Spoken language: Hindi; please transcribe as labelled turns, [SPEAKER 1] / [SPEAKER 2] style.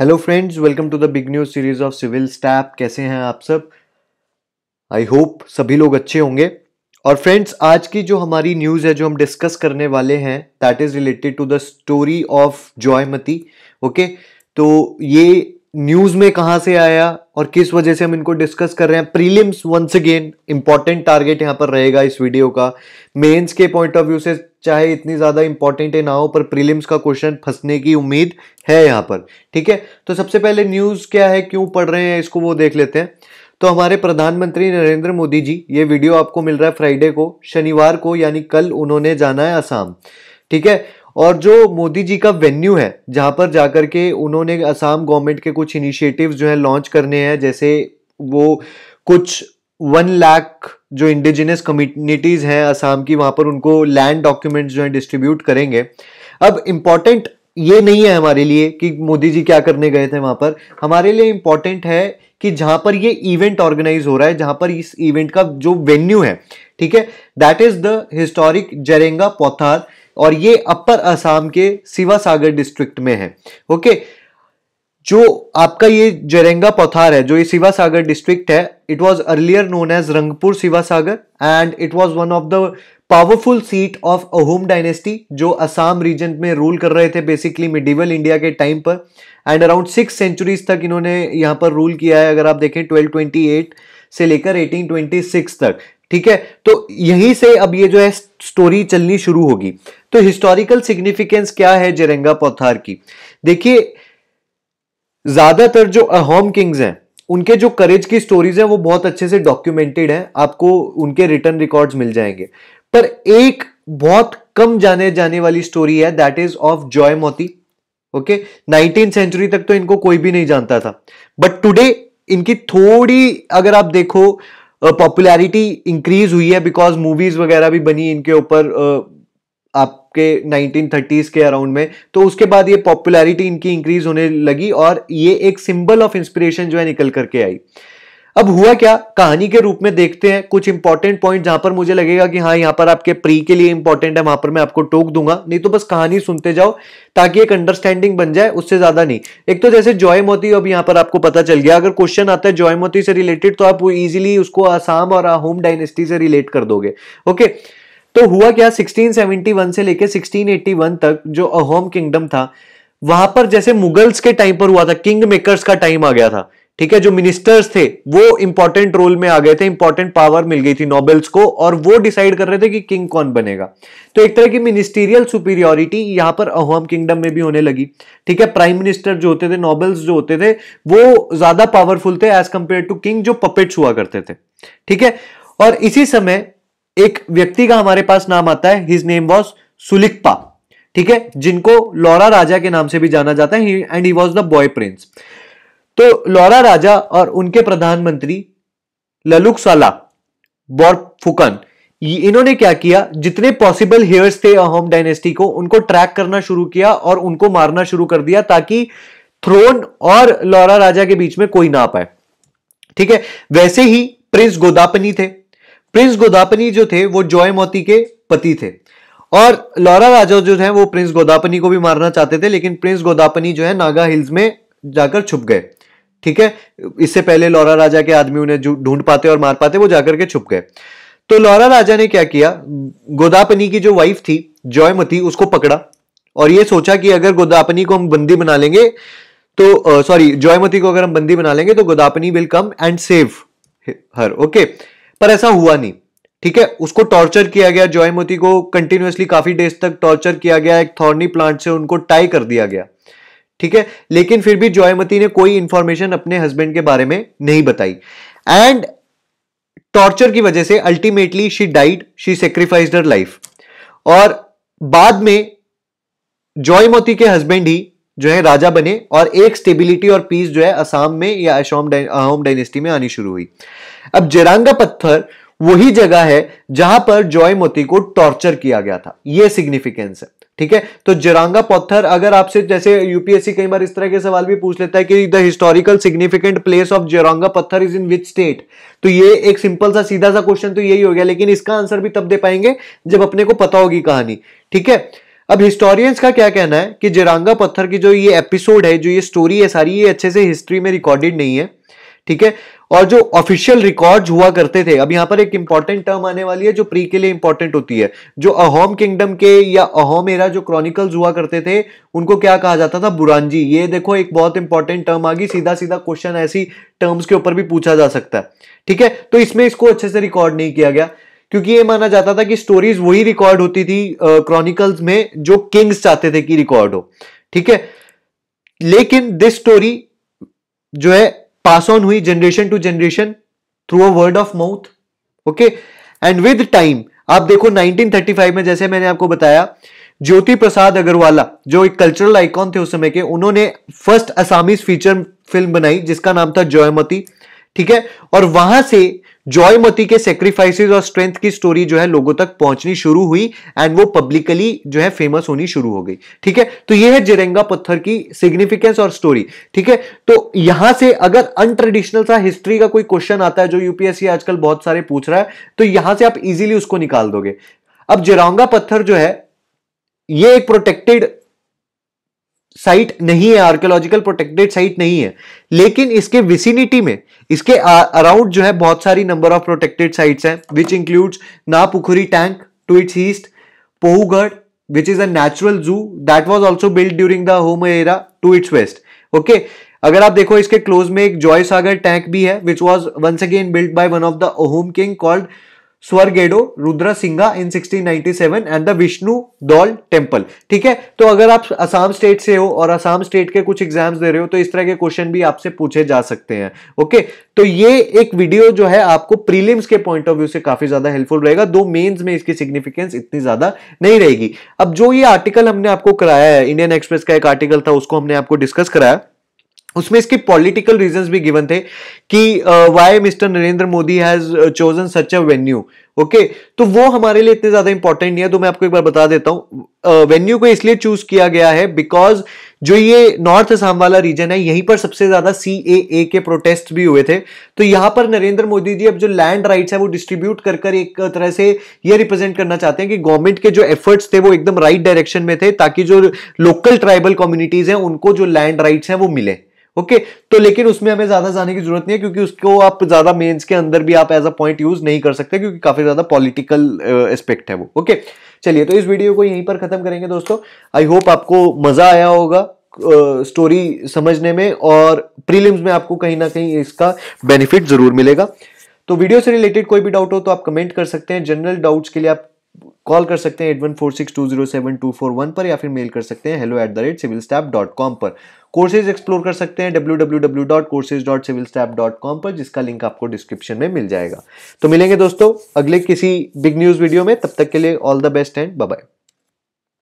[SPEAKER 1] hello friends welcome to the big news series of civil step कैसे हैं आप सब आई होप सभी लोग अच्छे होंगे और फ्रेंड्स आज की जो हमारी न्यूज़ है जो हम डिस्कस करने वाले हैं that is related to the story of Joymoti okay तो ये न्यूज में कहां से आया और किस वजह से हम इनको डिस्कस कर रहे हैं prelims once again important target यहां पर रहेगा इस वीडियो का मेंस के पॉइंट ऑफ व्यू से चाहे इतनी ज्यादा इंपॉर्टेंट है ना हो पर प्रीलिम्स का क्वेश्चन फंसने की उम्मीद है यहां पर ठीक है तो सबसे पहले न्यूज क्या है क्यों पढ़ रहे हैं इसको वो देख लेते हैं तो हमारे प्रधानमंत्री नरेंद्र मोदी जी ये वीडियो आपको मिल रहा है फ्राइडे को शनिवार को यानी कल उन्होंने जाना है आसाम ठीक है और जो मोदी जी का वेन्यू है जहाँ पर जाकर के उन्होंने असम गवर्नमेंट के कुछ इनिशिएटिव्स जो है लॉन्च करने हैं जैसे वो कुछ वन लाख जो इंडिजिनस कम्युनिटीज़ हैं असम की वहाँ पर उनको लैंड डॉक्यूमेंट्स जो है डिस्ट्रीब्यूट करेंगे अब इम्पॉर्टेंट ये नहीं है हमारे लिए कि मोदी जी क्या करने गए थे वहां पर हमारे लिए इंपॉर्टेंट है कि जहाँ पर ये इवेंट ऑर्गेनाइज हो रहा है जहाँ पर इस इवेंट का जो वेन्यू है ठीक है that is the historic Jerenga Pothar और ये अपर असम के सिवा सागर डिस्ट्रिक्ट में है ओके जो आपका ये जरेंगा पौथार है जो ये सिवा सागर डिस्ट्रिक्ट है it was earlier known as Rangpur Sivasagar and it was one of the powerful seat of Ahom dynasty जो असम रीजन में रूल कर रहे थे बेसिकली मिडिवल इंडिया के टाइम पर एंड अराउंड सिक्स सेंचुरीज तक इन्होंने यहाँ पर रूल किया है अगर आप देखें 1228 से लेकर 1826 तक ठीक है तो यहीं से अब ये जो है स्टोरी चलनी शुरू होगी तो हिस्टोरिकल सिग्निफिकेंस क्या है जेरेंगा पोथार की देखिए ज्यादातर जो अहोम किंग्स हैं उनके जो करेज की स्टोरीज हैं वो बहुत अच्छे से डॉक्यूमेंटेड हैं आपको उनके रिटर्न रिकॉर्ड्स मिल जाएंगे पर एक बहुत कम जाने जाने वाली स्टोरी है that is of Joymoti okay nineteen century तक तो इनको कोई भी नहीं जानता था बट टुडे इनकी थोड़ी अगर आप देखो पॉपुलैरिटी इंक्रीज हुई है बिकॉज मूवीज वगैरह भी बनी इनके ऊपर आपके 1930s के अराउंड में तो उसके बाद ये पॉपुलैरिटी इनकी इंक्रीज होने लगी और ये एक सिंबल ऑफ इंस्पिरेशन जो है निकल करके आई अब हुआ क्या कहानी के रूप में देखते हैं कुछ इंपॉर्टेंट पॉइंट जहां पर मुझे लगेगा कि हाँ यहां पर आपके प्री के लिए इंपॉर्टेंट है वहां पर मैं आपको टोक दूंगा नहीं तो बस कहानी सुनते जाओ ताकि एक अंडरस्टैंडिंग बन जाए उससे ज्यादा नहीं एक तो जैसे जॉय मोती अब यहां पर आपको पता चल गया अगर क्वेश्चन आता है जॉय मोती से रिलेटेड तो आप इजिली उसको आसाम और होम डायनेस्टी से रिलेट कर दोगे ओके तो हुआ क्या 1671 से लेकर 1681 तक जो अहोम किंगडम था वहां पर जैसे मुगल्स के टाइम पर हुआ था किंग मेकर्स का टाइम आ गया था ठीक है जो मिनिस्टर्स थे वो इंपॉर्टेंट रोल में आ गए थे इंपॉर्टेंट पावर मिल गई थी नोबेल्स को और वो डिसाइड कर रहे थे कि किंग कौन बनेगा तो एक तरह की मिनिस्टीरियल सुपीरियोरिटी यहां पर अहोम किंगडम में भी होने लगी ठीक है प्राइम मिनिस्टर जो होते थे नोबेल्स जो होते थे वो ज्यादा पावरफुल थे एज कंपेयर टू किंग जो पपेट्स हुआ करते थे ठीक है और इसी समय एक व्यक्ति का हमारे पास नाम आता है हिज नेम वॉज सुलिक्पा ठीक है जिनको लौरा राजा के नाम से भी जाना जाता है and he was the boy prince तो लौरा राजा और उनके प्रधानमंत्री ललुक साला बोरफुकन इन्होंने क्या किया जितने पॉसिबल हेयर्स थे अहोम डायनेस्टी को उनको ट्रैक करना शुरू किया और उनको मारना शुरू कर दिया ताकि थ्रोन और लौरा राजा के बीच में कोई ना पाए ठीक है वैसे ही प्रिंस गोदापनी थे प्रिंस गोदापनी जो थे वो जॉय मोती के पति थे और लौरा राजा जो है वो प्रिंस गोदापनी को भी मारना चाहते थे लेकिन प्रिंस गोदापनी जो है नागा हिल्स में जाकर छुप गए ठीक है इससे पहले लौरा राजा के आदमी उन्हें ढूंढ पाते और मार पाते वो जाकर के छुप गए तो लौरा राजा ने क्या किया गोदापनी की जो वाइफ थी जॉयमती उसको पकड़ा और ये सोचा कि अगर गोदापनी को हम बंदी बना लेंगे तो सॉरी जॉयमती को अगर हम बंदी बना लेंगे तो Godapani will come and save her okay पर ऐसा हुआ नहीं ठीक है उसको टॉर्चर किया गया जॉयमती को कंटिन्यूसली काफी डेज तक टॉर्चर किया गया एक थॉर्नी प्लांट से उनको टाई कर दिया गया ठीक है लेकिन फिर भी जॉयमती ने कोई इंफॉर्मेशन अपने हस्बैंड के बारे में नहीं बताई एंड टॉर्चर की वजह से ultimately she died she sacrifice her life और बाद में जॉयमती के हस्बैंड ही जो है राजा बने और एक स्टेबिलिटी और पीस जो है असम में या अशोम अहोम डायनेस्टी में आनी शुरू हुई अब जेरांगा पत्थर वही जगह है जहां पर जॉयमोती को टॉर्चर किया गया था यह सिग्निफिकेंस है ठीक है तो जरांगा पत्थर अगर आपसे जैसे यूपीएससी कई बार इस तरह के सवाल भी पूछ लेता है कि the historical significant place of Jerenga Pothar is in which state तो ये एक सिंपल सा सीधा सा क्वेश्चन तो यही हो गया लेकिन इसका आंसर भी तब दे पाएंगे जब अपने को पता होगी कहानी ठीक है अब हिस्टोरियंस का क्या कहना है कि जरांगा पत्थर की जो ये एपिसोड है जो ये स्टोरी है सारी ये अच्छे से हिस्ट्री में रिकॉर्डेड नहीं है ठीक है और जो ऑफिशियल रिकॉर्ड हुआ करते थे अब यहां पर एक इंपॉर्टेंट टर्म आने वाली है जो प्री के लिए इंपॉर्टेंट होती है जो अहोम किंगडम के या अहोम एरा जो क्रॉनिकल्स हुआ करते थे उनको क्या कहा जाता था बुरानजी ये देखो एक बहुत इंपॉर्टेंट टर्म आ गई सीधा सीधा क्वेश्चन ऐसी टर्म्स के ऊपर भी पूछा जा सकता है ठीक है तो इसमें इसको अच्छे से रिकॉर्ड नहीं किया गया क्योंकि ये माना जाता था कि स्टोरीज वही रिकॉर्ड होती थी क्रॉनिकल्स uh, में जो किंग्स चाहते थे कि रिकॉर्ड हो ठीक है लेकिन दिस स्टोरी जो है पास ऑन हुई generation to generation through a word of mouth okay and with time आप देखो 1935 में जैसे मैंने आपको बताया ज्योति प्रसाद अग्रवाला जो एक कल्चरल आइकॉन थे उस समय के उन्होंने फर्स्ट असामीज फीचर फिल्म बनाई जिसका नाम था जोयमती ठीक है और वहां से जॉयमती के सेक्रीफाइसेस और स्ट्रेंथ की स्टोरी जो है लोगों तक पहुंचनी शुरू हुई एंड वो पब्लिकली जो है फेमस होनी शुरू हो गई ठीक है तो ये है जिरेंगा पत्थर की सिग्निफिकेंस और स्टोरी ठीक है तो यहां से अगर अनट्रेडिशनल सा हिस्ट्री का कोई क्वेश्चन आता है जो यूपीएससी आजकल बहुत सारे पूछ रहा है तो यहां से आप इजिली उसको निकाल दोगे अब जिरांगा पत्थर जो है ये एक प्रोटेक्टेड साइट नहीं है आर्कियोलॉजिकल प्रोटेक्टेड साइट नहीं है लेकिन इसके विसिनिटी में इसके अराउंड जो है बहुत सारी नंबर ऑफ प्रोटेक्टेड साइट्स हैं which includes Pukhuri tank to its east Pohugarh which is a natural zoo that was also build during the Ahom era to its west okay अगर आप देखो इसके क्लोज में एक जॉय सागर टैंक भी है which was once again build by one of the Ahom king called Swargadeo Rudra Singha in 1697 and the Vishnu Dol temple ठीक है तो अगर आप असम स्टेट से हो और असम स्टेट के कुछ एग्जाम्स दे रहे हो तो इस तरह के क्वेश्चन भी आपसे पूछे जा सकते हैं ओके तो ये एक वीडियो जो है आपको प्रीलिम्स के पॉइंट ऑफ व्यू से काफी ज्यादा हेल्पफुल रहेगा दो मेन्स में इसकी सिग्निफिकेंस इतनी ज्यादा नहीं रहेगी अब जो ये आर्टिकल हमने आपको कराया है इंडियन एक्सप्रेस का एक आर्टिकल था उसको हमने आपको डिस्कस कराया उसमें इसके पॉलिटिकल रीजंस भी गिवन थे कि why mister Narendra Modi has chosen such a venue okay तो वो हमारे लिए इतने ज्यादा इंपॉर्टेंट नहीं है तो मैं आपको एक बार बता देता हूं वेन्यू uh, को इसलिए चूज किया गया है बिकॉज जो ये नॉर्थ असम वाला रीजन है यहीं पर सबसे ज्यादा सी ए ए के प्रोटेस्ट भी हुए थे तो यहां पर नरेंद्र मोदी जी अब जो लैंड राइट्स है वो डिस्ट्रीब्यूट कर कर एक तरह से ये रिप्रेजेंट करना चाहते हैं कि गवर्नमेंट के जो एफर्ट्स थे वो एकदम राइट right डायरेक्शन में थे ताकि जो लोकल ट्राइबल कम्युनिटीज हैं उनको जो लैंड राइट्स हैं वो मिले ओके तो लेकिन उसमें हमें ज्यादा जाने की जरूरत नहीं है क्योंकि उसको आप ज्यादा मेंस के अंदर भी आप एज अ पॉइंट यूज नहीं कर सकते क्योंकि काफी ज्यादा पॉलिटिकल एस्पेक्ट uh, है वो ओके चलिए तो इस वीडियो को यहीं पर खत्म करेंगे दोस्तों आई होप आपको मजा आया होगा स्टोरी uh, समझने में और प्रीलिम्स में आपको कहीं ना कहीं इसका बेनिफिट जरूर मिलेगा तो वीडियो से रिलेटेड कोई भी डाउट हो तो आप कमेंट कर सकते हैं जनरल डाउट्स के लिए आप कॉल कर सकते हैं at one four six two zero seven two four one पर या फिर मेल कर सकते हैं hello at the rate civil step dot com पर कोर्सेज एक्सप्लोर कर सकते हैं W W W dot courses dot civil step dot com पर जिसका लिंक आपको डिस्क्रिप्शन में मिल जाएगा तो मिलेंगे दोस्तों अगले किसी बिग न्यूज़ वीडियो में तब तक के लिए all the best and bye